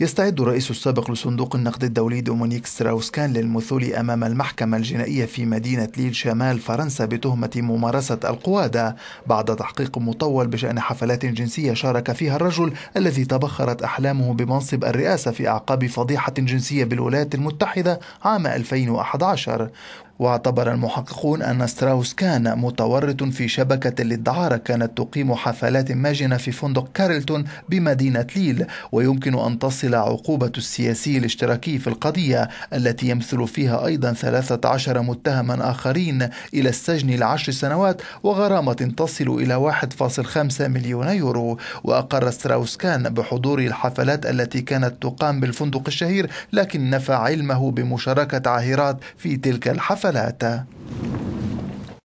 يستعد الرئيس السابق لصندوق النقد الدولي دومونيك ستراوسكان للمثول أمام المحكمة الجنائية في مدينة ليل شمال فرنسا بتهمة ممارسة القوادة بعد تحقيق مطول بشأن حفلات جنسية شارك فيها الرجل الذي تبخرت أحلامه بمنصب الرئاسة في أعقاب فضيحة جنسية بالولايات المتحدة عام 2011 واعتبر المحققون أن ستراوس كان متورط في شبكة للدعارة كانت تقيم حفلات ماجنة في فندق كارلتون بمدينة ليل ويمكن أن تصل عقوبة السياسي الاشتراكي في القضية التي يمثل فيها أيضا 13 متهما آخرين إلى السجن لعشر سنوات وغرامة تصل إلى 1.5 مليون يورو وأقر ستراوس كان بحضور الحفلات التي كانت تقام بالفندق الشهير لكن نفى علمه بمشاركة عاهرات في تلك الحفلات الصلاة